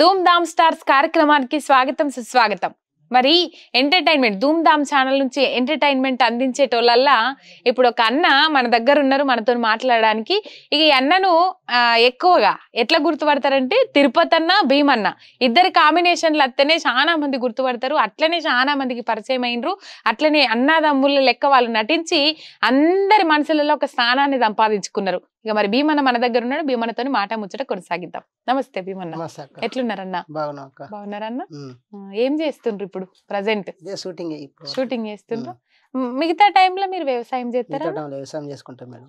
ధూమ్ ధామ్ స్టార్స్ కార్యక్రమానికి స్వాగతం సుస్వాగతం మరి ఎంటర్టైన్మెంట్ ధూమ్ ధామ్ ఛానల్ నుంచి ఎంటర్టైన్మెంట్ అందించేటోళ్ళల్లా ఇప్పుడు ఒక అన్న మన దగ్గర ఉన్నారు మనతో మాట్లాడడానికి ఇక ఈ అన్నను ఎక్కువగా ఎట్లా గుర్తుపడతారంటే తిరుపతి అన్న భీమన్న ఇద్దరు కాంబినేషన్లు అత్తనే చాలా మంది గుర్తుపడతారు అట్లనే చాలా మందికి పరిచయం అయినరు అట్లనే అన్నదమ్ముల లెక్క వాళ్ళు నటించి అందరి మనసులలో ఒక స్థానాన్ని సంపాదించుకున్నారు ఇక మరి భీమన్న మన దగ్గర ఉన్నాడు భీమన్నతో మాట ముచ్చట కొనసాగిద్దాం నమస్తే భీమన్న ఎట్లున్నారన్న బాగున్నారన్న ఏం చేస్తుండ్రు ఇప్పుడు ప్రజెంట్ షూటింగ్ షూటింగ్ చేస్తుండ్రు మిగతా టైంలో మీరు వ్యవసాయం చేస్తారా వ్యవసాయం చేసుకుంటాం మేడం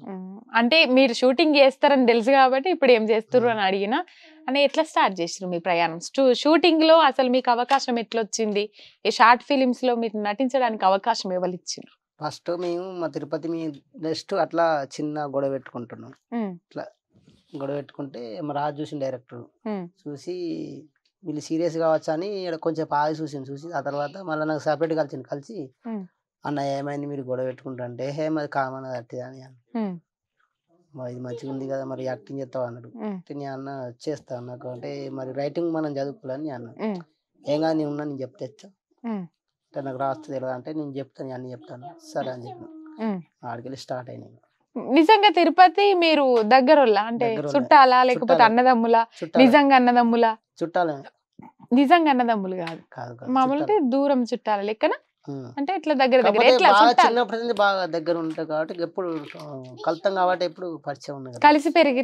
అంటే మీరు షూటింగ్ చేస్తారని తెలుసు కాబట్టి ఇప్పుడు ఏం చేస్తారు అని అడిగిన అని ఎట్లా స్టార్ట్ చేసారు మీ ప్రయాణం షూటింగ్ లో అసలు మీకు అవకాశం ఎట్లా వచ్చింది ఈ షార్ట్ ఫిలిమ్స్ లో మీరు నటించడానికి అవకాశం ఎవరు ఇచ్చారు ఫస్ట్ మేము మా తిరుపతి మీ జస్ట్ అట్లా చిన్న గొడవ పెట్టుకుంటున్నాం ఇట్లా గొడవ పెట్టుకుంటే మా రాజు చూసి డైరెక్టర్ చూసి వీళ్ళు సీరియస్ కావచ్చు అని ఇక్కడ కొంచెం ఆగి చూసింది చూసి ఆ తర్వాత మళ్ళీ నాకు సపరేట్ కలిసింది కలిసి అన్న ఏమైంది మీరు గొడవ పెట్టుకుంటారు అంటే హే మరి కామన్ అన్న మరి ఇది మంచిగా ఉంది కదా మరి యాక్టింగ్ చేస్తావు అన్నాడు నేను అన్న చేస్తా నాకు అంటే మరి రైటింగ్ మనం చదువుకోవాలని అన్న ఏం కాదు నేను ఉన్నా నేను చెప్తే అంటే నాకు రాస్తుంది అంటే నేను చెప్తాను అన్ని చెప్తాను సరే అని చెప్పిన ఆడికెళ్ళి స్టార్ట్ అయినాయి నిజంగా తిరుపతి మీరు దగ్గర అంటే చుట్టాలా లేకపోతే అన్నదమ్ములా నిజంగా అన్నదమ్ములా చుట్టాలే నిజంగా అన్నదమ్ములు కాదు మామూలు దూరం చుట్టాల లెక్కన అంటే ఇట్లా దగ్గర దగ్గర చిన్నప్పటి నుంచి బాగా దగ్గర ఉంటారు కాబట్టి ఎప్పుడు కలుతాం కాబట్టి ఎప్పుడు పరిచయం ఉంది కలిసి పెరిగి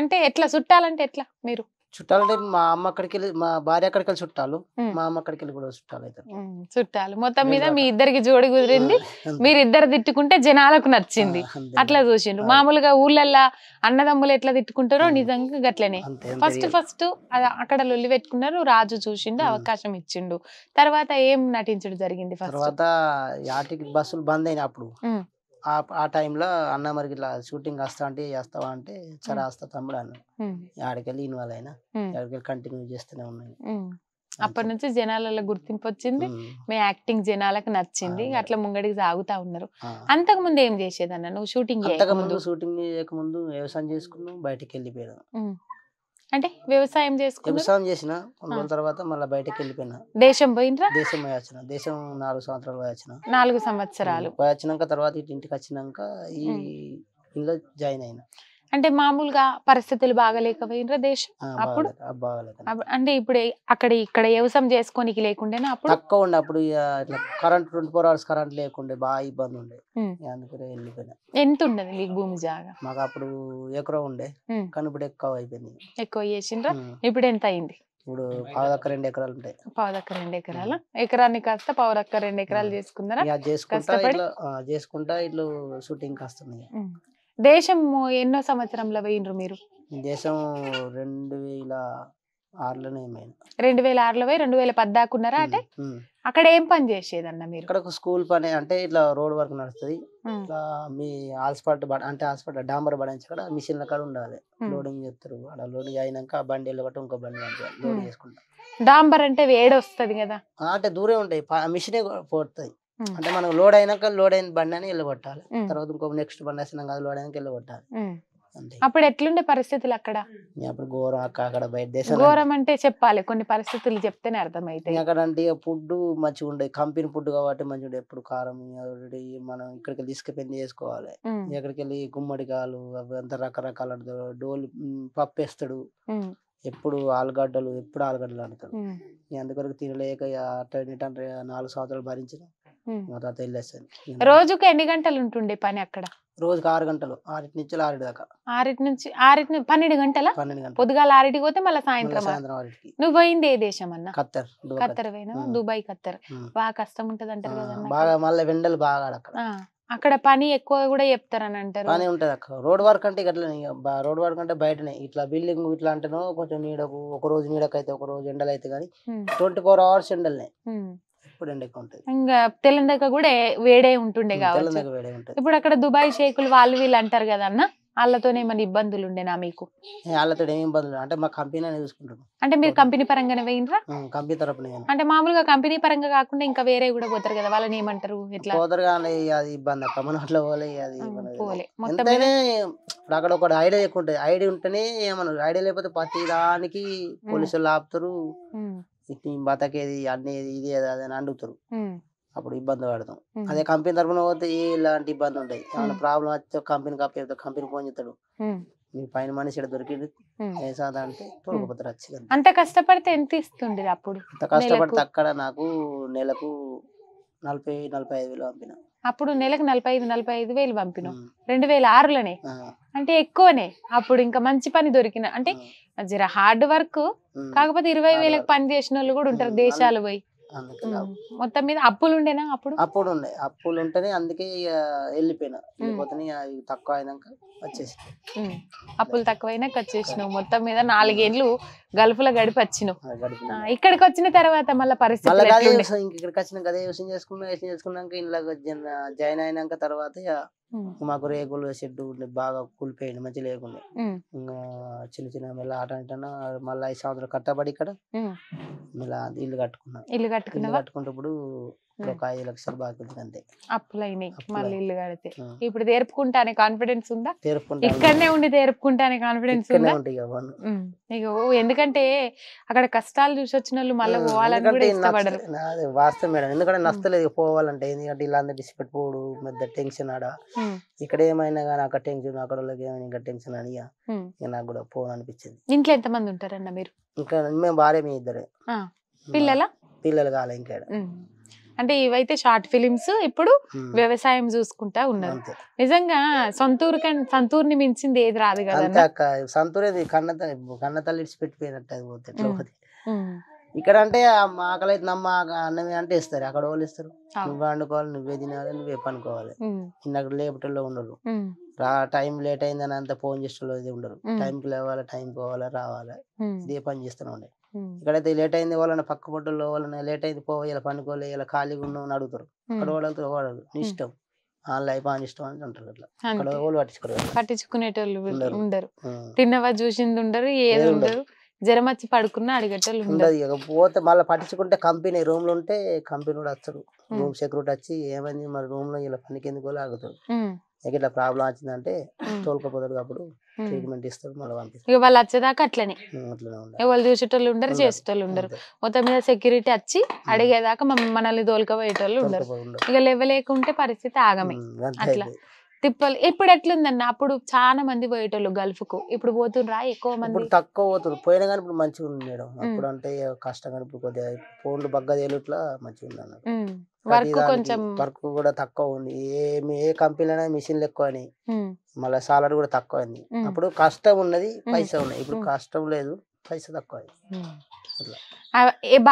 అంటే ఎట్లా చుట్టాలంటే ఎట్లా మీరు చుట్టాలు అంటే మా అమ్మ అక్కడికి వెళ్ళి మా భార్య అక్కడికి వెళ్ళి చుట్టాలు మా అమ్మ అక్కడికి వెళ్ళి కూడా చుట్టాలు అయితే చుట్టాలు మొత్తం మీద మీ ఇద్దరికి జోడి కుదిరింది మీరు ఇద్దరు తిట్టుకుంటే జనాలకు నచ్చింది అట్లా చూసిండ్రు మామూలుగా ఊళ్ళల్లో అన్నదమ్ములు ఎట్లా తిట్టుకుంటారో నిజంగా గట్లనే ఫస్ట్ ఫస్ట్ అక్కడ లొల్లి పెట్టుకున్నారు రాజు చూసిండు అవకాశం ఇచ్చిండు తర్వాత ఏం నటించడం జరిగింది తర్వాత యాటికి బస్సులు బంద్ అయినప్పుడు ఆ ఆ టైంలో అన్న మరి ఇట్లా షూటింగ్ వస్తా అంటే చేస్తావా అంటే సరే వస్తా తమ్ముడు అన్న ఆడికెళ్ళి ఇన్వాల్వ్ అయినా ఆడికెళ్ళి కంటిన్యూ చేస్తూనే ఉన్నాను అప్పటి నుంచి జనాలలో గుర్తింపు వచ్చింది మీ యాక్టింగ్ జనాలకు నచ్చింది అట్లా ముంగడికి సాగుతా ఉన్నారు అంతకు ముందు ఏం చేసేదన్న నువ్వు షూటింగ్ అంతకు ముందు షూటింగ్ చేయకముందు వ్యవసాయం చేసుకున్నావు బయటకు వెళ్ళిపోయాను అంటే వ్యవసాయం చేసుకుని వ్యవసాయం చేసిన కొంత తర్వాత మళ్ళీ బయటకు వెళ్ళిపోయినా దేశం పోయినరా దేశం వచ్చిన దేశం నాలుగు సంవత్సరాలు వచ్చిన నాలుగు సంవత్సరాలు వచ్చినాక తర్వాత ఇంటికి వచ్చినాక ఈ ఇంట్లో జాయిన్ అయినా అంటే మామూలుగా పరిస్థితులు బాగలేకపోయినరా దేశం అప్పుడు అంటే ఇప్పుడు అక్కడ ఇక్కడ వ్యవసాయం చేసుకోనికి లేకుండేనా అప్పుడు తక్కువ ఉండే అప్పుడు current twenty four hours current లేకుండే బాగా ఇబ్బంది ఉండే అందుకనే వెళ్ళిపోయినా ఎంత ఉండదు మీకు భూమి జాగా మాకు అప్పుడు ఎకరం ఉండే కానీ ఇప్పుడు ఎక్కువ అయిపోయింది ఎక్కువ చేసిండ్రా ఇప్పుడు ఎంత అయింది ఇప్పుడు పావుదక్క రెండు ఎకరాలు ఉంటాయి పావుదక్క రెండు ఎకరాలు ఎకరాన్ని కాస్త పావుదక్క రెండు ఎకరాలు చేసుకుందా చేసుకుంటా ఇట్లా చేసుకుంటా ఇట్లా షూటింగ్ కాస్తున్నాయి దేశం ఎన్నో సంవత్సరంలో వేయినరు మీరు దేశం రెండు వేల ఆరులోనే రెండు వేల ఆరులో పోయి రెండు వేల పద్దాకు ఉన్నారా అంటే అక్కడ ఏం పని చేసేదన్న మీరు అక్కడ స్కూల్ పని అంటే ఇట్లా రోడ్ వర్క్ నడుస్తుంది ఇట్లా మీ హాస్పిటల్ అంటే హాస్పిటల్ డాంబర్ పడించి కూడా మిషన్ల కూడా ఉండాలి లోడింగ్ చేస్తారు అలా లోడింగ్ అయినాక బండి వెళ్ళబట్టి ఇంకో బండి లోడ్ చేసుకుంటాం డాంబర్ అంటే వేడి వస్తుంది కదా అంటే దూరే ఉంటాయి మిషనే పోతుంది అంటే మనం లోడ్ అయినాక లోడ్ అయిన బండి అని వెళ్ళగొట్టాలి తర్వాత ఇంకో నెక్స్ట్ బండి వేసినాం కదా లోడ్ అయినాక వెళ్ళగొట్టాలి అప్పుడు ఎట్లుండే పరిస్థితులు అక్కడ అప్పుడు ఘోరం అక్కడ బయట దేశం ఘోరం అంటే చెప్పాలి కొన్ని పరిస్థితులు చెప్తేనే అర్థమైతే అక్కడ అంటే ఫుడ్ మంచిగా ఉండేది కంపెనీ ఫుడ్ కాబట్టి మంచిగా ఎప్పుడు కారం మనం ఇక్కడికి తీసుకుపోయింది చేసుకోవాలి ఎక్కడికి వెళ్ళి గుమ్మడికాయలు అవి అంత రకరకాల డోలు పప్పు వేస్తాడు ఎప్పుడు ఆలుగడ్డలు ఎప్పుడు ఆలుగడ్డలు అంటారు అందుకొరకు తినలేక అట్ట నాలుగు సంవత్సరాలు భరించిన రోజుకు ఎన్ని గంటలు ఉంటుండే పని అక్కడ రోజుకి ఆరు గంటలు ఆరింటి నుంచి ఆరింటి దాకా ఆరింటి నుంచి ఆరింటి పన్నెండు గంటల పొద్దుగాల ఆరింటికి పోతే మళ్ళీ సాయంత్రం సాయంత్రం నువ్వు పోయింది ఏ దేశం అన్న ఖత్తర్ ఖత్తర్ పోయినా దుబాయ్ ఖత్తర్ బాగా కష్టం ఉంటది అంటారు కదా బాగా మళ్ళీ వెండలు బాగా అక్కడ అక్కడ పని ఎక్కువ కూడా చెప్తారని అంటారు పని ఉంటది అక్కడ రోడ్ వర్క్ అంటే ఇట్లా రోడ్ వర్క్ అంటే బయటనే ఇట్లా బిల్డింగ్ ఇట్లా అంటేనో కొంచెం నీడకు ఒక రోజు నీడకైతే ఒక రోజు ఎండలు అయితే కానీ ట్వంటీ ఫోర్ అవర్స్ ఎండలనే ఇంకా తెలంగాణ కూడా వేడే ఉంటుండే కావచ్చు వేడే ఉంటుంది ఇప్పుడు అక్కడ దుబాయ్ షేకులు వాళ్ళు వీళ్ళు అంటారు కదా అన్న వాళ్ళతోనే ఏమైనా ఇబ్బందులు ఉండేనా మీకు వాళ్ళతో ఏం ఇబ్బందులు అంటే మా కంపెనీ అనేది అంటే మీరు కంపెనీ పరంగానే వేయండిరా కంపెనీ తరపున అంటే మామూలుగా కంపెనీ పరంగా కాకుండా ఇంకా వేరే కూడా పోతారు కదా వాళ్ళని ఏమంటారు ఎట్లా పోతారు కానీ అది ఇబ్బంది అక్క మనం అట్లా పోలే అది పోలే ఇప్పుడు అక్కడ ఒక ఐడియా ఎక్కువ ఉంటుంది ఐడియా ఉంటేనే ఏమన్నా ఐడియా లేకపోతే ప్రతి దానికి పోలీసులు ఆపుతారు బతకేది అన్ని ఇది అని అడుగుతారు అప్పుడు ఇబ్బంది పడతాం అదే కంపెనీ తరఫున పోతే ఇలాంటి ఇబ్బంది ఉంటాయి ఏమైనా ప్రాబ్లం వస్తే కంపెనీ కప్పేస్తాడు కంపెనీ ఫోన్ చేస్తాడు మీ పైన మనిషి ఇక్కడ దొరికింది ఏసాదా అంటే తొలగిపోతారు వచ్చి అంత కష్టపడితే ఎంత ఇస్తుండే అప్పుడు అంత కష్టపడితే అక్కడ నాకు నెలకు నలభై నలభై ఐదు వేలు పంపిన అప్పుడు నెలకు నలభై ఐదు నలభై ఐదు వేలు పంపినాం రెండు వేల ఆరులోనే అంటే ఎక్కువనే అప్పుడు ఇంకా మంచి పని దొరికిన అంటే జర హార్డ్ వర్క్ కాకపోతే ఇరవై వేలకు పని చేసిన వాళ్ళు కూడా ఉంటారు దేశాలు పోయి మొత్తం మీద అప్పులు ఉండేనా అప్పుడు అప్పుడు ఉండే అప్పులు ఉంటేనే అందుకే వెళ్ళిపోయినా వెళ్ళిపోతేనే తక్కువ అయినాక వచ్చేసి అప్పులు తక్కువ తక్కువైనాక వచ్చేసినావు మొత్తం మీద నాలుగేళ్ళు గల్ఫ్ గడిపి వచ్చినావు ఇక్కడికి వచ్చిన తర్వాత మళ్ళీ పరిస్థితి ఇక్కడికి వచ్చినాక అదే యూస్ చేసుకున్నా యూస్ చేసుకున్నాక ఇంట్లో జాయిన్ అయినాక తర్వాత మాకు రేకులు షెడ్డు బాగా కూలిపోయింది మంచి లేకుండా ఇంకా చిన్న చిన్న మళ్ళీ ఆట అంటనా మళ్ళీ ఐదు సంవత్సరాలు కట్టబడి ఇక్కడ మళ్ళీ ఇల్లు కట్టుకున్నా ఇల్లు కట్టుకున్నా కట్టుకున్నప్పుడు ఒక ఐదు లక్షలు బాకీ అంతే అప్పులైనాయి మళ్ళీ ఇల్లు కడితే ఇప్పుడు తెరుపుకుంటానే కాన్ఫిడెన్స్ ఉందా ఇక్కడనే ఉండి తెరుపుకుంటానే కాన్ఫిడెన్స్ ఉందా ఇక ఎందుకంటే అక్కడ కష్టాలు చూసి వచ్చిన వాళ్ళు మళ్ళీ పోవాలని వాస్తవం మేడం ఎందుకంటే నచ్చలేదు పోవాలంటే ఎందుకంటే ఇలా అందరి డిసిపెట్ పోడు పెద్ద టెన్షన్ ఆడ ఇక్కడ ఏమైనా కానీ అక్కడ టెన్షన్ అక్కడ వాళ్ళకి ఇంకా టెన్షన్ అని నాకు కూడా పోవాలనిపించింది ఇంట్లో ఎంతమంది ఉంటారన్న మీరు ఇంకా మేము భార్య మీ ఇద్దరే పిల్లల పిల్లలు కాలే ఇంకా అంటే ఇవైతే షార్ట్ ఫిలిమ్స్ ఇప్పుడు వ్యవసాయం చూసుకుంటా ఉన్నారు నిజంగా సొంతూరు ని మించింది ఏది రాదు కదా సంతూర్ కన్న కన్న తల్లి పెట్టిపోయినట్టు ఇక్కడ అంటే ఆకలి అయితే నమ్మ అన్నమే అంటే ఇస్తారు అక్కడ వాళ్ళు ఇస్తారు నువ్వే వండుకోవాలి నువ్వే తినాలి నువ్వే పనుకోవాలి అక్కడ లేపటల్లో ఉండరు రా టైం లేట్ అయిందని అంత ఫోన్ చేసే ఉండరు టైంకి లేవాలి టైం పోవాలా రావాలా ఇదే పని చేస్తూనే ఉండే ఇక్కడైతే లేట్ అయింది వాళ్ళని పక్క పొట్టులో వాళ్ళని లేట్ అయింది పోవాలి ఇలా పనుకోలే ఇలా ఖాళీగా ఉన్నావు అడుగుతారు అక్కడ వాళ్ళు వాళ్ళు నీ ఇష్టం వాళ్ళ లైఫ్ ఆన్ ఇష్టం అని అంటారు అట్లా అక్కడ వాళ్ళు పట్టించుకోరు పట్టించుకునేటోళ్ళు ఉండరు తిన్నవా చూసింది ఉండరు ఏది ఉండరు జ్వరం వచ్చి పడుకున్నా అడిగేటోళ్ళు ఉండదు ఇక పోతే మళ్ళీ పట్టించుకుంటే కంపెనీ రూమ్ లో ఉంటే కంపెనీ కూడా వస్తాడు రూమ్ సెక్యూరిటీ వచ్చి ఏమైంది మరి రూమ్ లో ఇలా పనికి ఎందుకు ఆగుతారు ఇక ఇట్లా ప్రాబ్లం వచ్చిందంటే తోలుకపోతాడు అప్పుడు ట్రీట్మెంట్ ఇస్తారు మళ్ళీ ఇక వాళ్ళు వచ్చేదాకా అట్లనే అట్లనే ఎవరు చూసేటోళ్ళు ఉండరు చేసేటోళ్ళు ఉండరు మొత్తం మీద సెక్యూరిటీ వచ్చి అడిగేదాకా మనల్ని దోలుకపోయేటోళ్ళు ఉండరు ఇక లేవలేకుంటే పరిస్థితి ఆగమే అట్లా తిప్పలు ఇప్పుడు ఎట్లుందండి అప్పుడు చాలా మంది పోయేటోళ్ళు గల్ఫ్ కు ఇప్పుడు పోతుండ్రా ఎక్కువ మంది తక్కువ పోతుంది పోయినా కానీ ఇప్పుడు మంచిగా ఉంది మేడం అప్పుడు అంటే కష్టం కానీ కొద్దిగా ఫోన్లు బగ్గా తేలుట్లా మంచిగా ఉంది అన్నట్టు వర్క్ కొంచెం వర్క్ కూడా తక్కువ ఉంది ఏమి ఏ కంపెనీలైనా మిషన్లు ఎక్కువ అని మళ్ళీ సాలరీ కూడా తక్కువ అయింది అప్పుడు కష్టం ఉన్నది పైసా ఉన్నది ఇప్పుడు కష్టం లేదు పైసా తక్కువ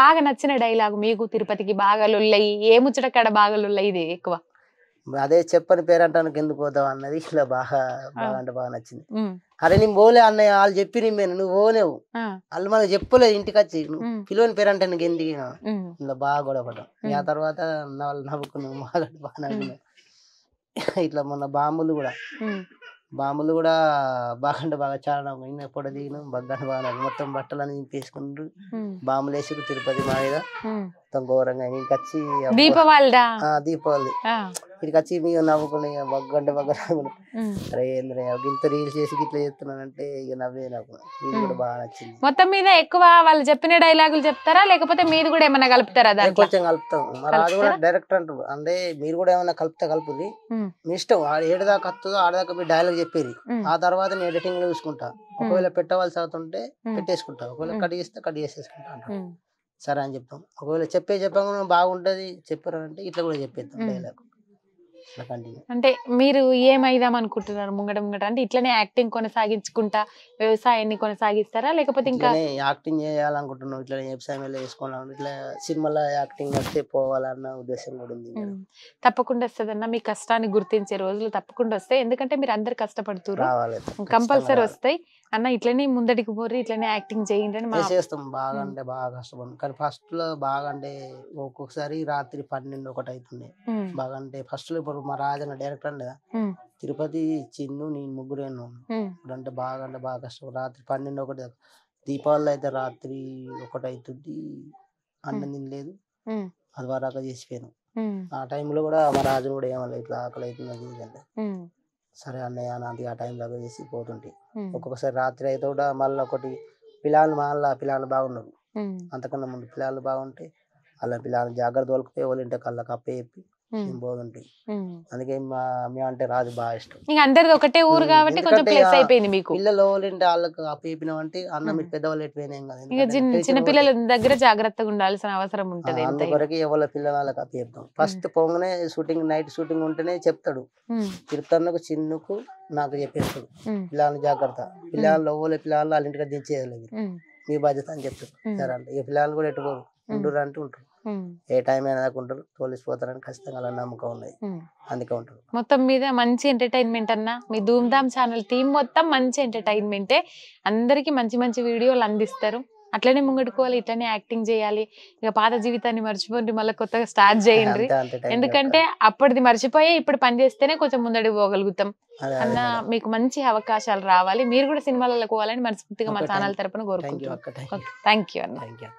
బాగా నచ్చిన డైలాగ్ మీకు తిరుపతికి బాగా లొల్లయి ఏ ముచ్చటక్కడ బాగా లొల్లయి ఇది ఎక్కువ అదే చెప్పని పేరు అంటానికి ఎందుకు పోతావు అన్నది ఇలా బాగా బాగా అంటే బాగా నచ్చింది అరే నేను పోలే అన్నయ్య వాళ్ళు చెప్పి నేను నువ్వు పోలేవు వాళ్ళు మనకు చెప్పలేదు ఇంటికి వచ్చి నువ్వు పిలువని పేరు అంటే నీకు ఎందుకు ఇలా బాగా పడ్డాం ఆ తర్వాత వాళ్ళు నవ్వుకున్నావు బాగా బాగా నవ్వుకున్నాం ఇట్లా మొన్న బాంబులు కూడా బాంబులు కూడా బాగంటే బాగా చాలా నవ్వు పొడ దిగినాం బగ్గంట బాగా మొత్తం అని తీసుకుంటారు బాంబులు వేసి తిరుపతి మా మీద మొత్తం ఘోరంగా ఇంకొచ్చి దీపావళి దీపావళి ఇక్కడికి వచ్చి మేము నవ్వుకుని బగ్గంట బగ్గ అరే ఏంద్రే ఇంత రీల్స్ చేసి ఇట్లా చెప్తున్నానంటే ఇక నవ్వే నాకు మీరు కూడా బాగా నచ్చింది మొత్తం మీద ఎక్కువ వాళ్ళు చెప్పిన డైలాగులు చెప్తారా లేకపోతే మీరు కూడా ఏమైనా కలుపుతారా దాని కొంచెం కలుపుతాం మరి అది కూడా డైరెక్టర్ అంటారు అంటే మీరు కూడా ఏమైనా కలుపుతా కలుపుది మీ ఇష్టం ఏడదాకా వస్తుందో ఆడదాకా మీరు డైలాగ్ చెప్పేది ఆ తర్వాత నేను ఎడిటింగ్ లో చూసుకుంటా ఒకవేళ పెట్టవలసి అవుతుంటే పెట్టేసుకుంటా ఒకవేళ కట్ చేస్తే కట్ చేసేసుకుంటా సరే అని చెప్తాం ఒకవేళ చెప్పే చెప్పకుండా బాగుంటది చెప్పారు అంటే ఇట్లా కూడా చెప్పేద్దాం డైలాగ్ అంటే మీరు ఏమైదాం అనుకుంటున్నారు ముంగట ముంగట అంటే ఇట్లనే యాక్టింగ్ కొనసాగించుకుంటా వ్యవసాయాన్ని కొనసాగిస్తారా లేకపోతే ఇంకా యాక్టింగ్ చేయాలనుకుంటున్నాం ఇట్లా వ్యవసాయం చేసుకోవాలని ఇట్లా సినిమాలో యాక్టింగ్ వస్తే పోవాలన్న ఉద్దేశం కూడా ఉంది తప్పకుండా వస్తుందన్న మీ కష్టాన్ని గుర్తించే రోజులు తప్పకుండా వస్తాయి ఎందుకంటే మీరు అందరు కష్టపడుతున్నారు కంపల్సరీ వస్తాయి అన్న ఇట్లనే ముందడికి పోరు ఇట్లనే యాక్టింగ్ చేయండి అని చేస్తాం బాగా అంటే బాగా కష్టపడి కానీ ఫస్ట్ లో బాగా అంటే ఒక్కొక్కసారి రాత్రి పన్నెండు ఒకటి అవుతుంది బాగా అంటే ఫస్ట్ లో ఇప్పుడు మా రాజన్న డైరెక్టర్ అండి తిరుపతి చిన్ను నేను ముగ్గురు ఇప్పుడు అంటే బాగా అంటే బాగా కష్టం రాత్రి పన్నెండు ఒకటి దీపావళి అయితే రాత్రి ఒకటి అవుతుంది అన్నం తినలేదు అది వరాక చేసిపోయాను ఆ టైంలో కూడా మా రాజు కూడా ఏమో ఇట్లా ఆకలి అవుతుంది సరే అన్నయ్య నాది ఆ టైంలో చేసి పోతుంటే ఒక్కొక్కసారి రాత్రి అయితే కూడా మళ్ళీ ఒకటి పిల్లలు మళ్ళీ పిల్లలు బాగుండవు అంతకన్నా ముందు పిల్లలు బాగుంటే వాళ్ళని పిల్లలు జాగ్రత్త వాళ్ళకి ఎవరు ఇంటే కళ్ళకి చెప్పి బాగుంటాయి అందుకే మా మేము అంటే రాదు బాగా ఇష్టం ఇంకా అందరిది ఒకటే ఊరు కాబట్టి కొంచెం ప్లేస్ అయిపోయింది మీకు పిల్లలు ఏంటి వాళ్ళకి అప్పయిపోయినాం అంటే అన్న మీకు పెద్దవాళ్ళు ఎట్టిపోయినాం కదా చిన్న చిన్న పిల్లల దగ్గర జాగ్రత్తగా ఉండాల్సిన అవసరం ఉంటుంది అందువరకు ఎవరి పిల్లల వాళ్ళకి అప్పయిస్తాం ఫస్ట్ పోగానే షూటింగ్ నైట్ షూటింగ్ ఉంటేనే చెప్తాడు తిరుపతికి చిన్నకు నాకు చెప్పేస్తాడు పిల్లల జాగ్రత్త పిల్లలు ఎవరు పిల్లలు వాళ్ళ ఇంటికి దించేయాలి మీ బాధ్యత అని చెప్తాడు సరే అంటే ఈ పిల్లలు కూడా ఎట్టుకోరు ఉండరు అంటే ఉంటారు ఏ టైం అయినా ఉంటారు తోలిసిపోతారని ఖచ్చితంగా నమ్మకం ఉన్నాయి అందుకే ఉంటారు మొత్తం మీద మంచి ఎంటర్టైన్మెంట్ అన్న మీ ధూమ్ ధామ్ ఛానల్ థీమ్ మొత్తం మంచి ఎంటర్టైన్మెంటే అందరికి మంచి మంచి వీడియోలు అందిస్తారు అట్లనే ముంగడుకోవాలి ఇట్లనే యాక్టింగ్ చేయాలి ఇక పాత జీవితాన్ని మర్చిపోండి మళ్ళీ కొత్తగా స్టార్ట్ చేయండి ఎందుకంటే అప్పటిది మర్చిపోయి ఇప్పుడు పని చేస్తేనే కొంచెం ముందడి పోగలుగుతాం అన్న మీకు మంచి అవకాశాలు రావాలి మీరు కూడా సినిమాలలో పోవాలని మనస్ఫూర్తిగా మా ఛానల్ తరపున కోరుకుంటున్నాం థ్యాంక్ యూ అన్న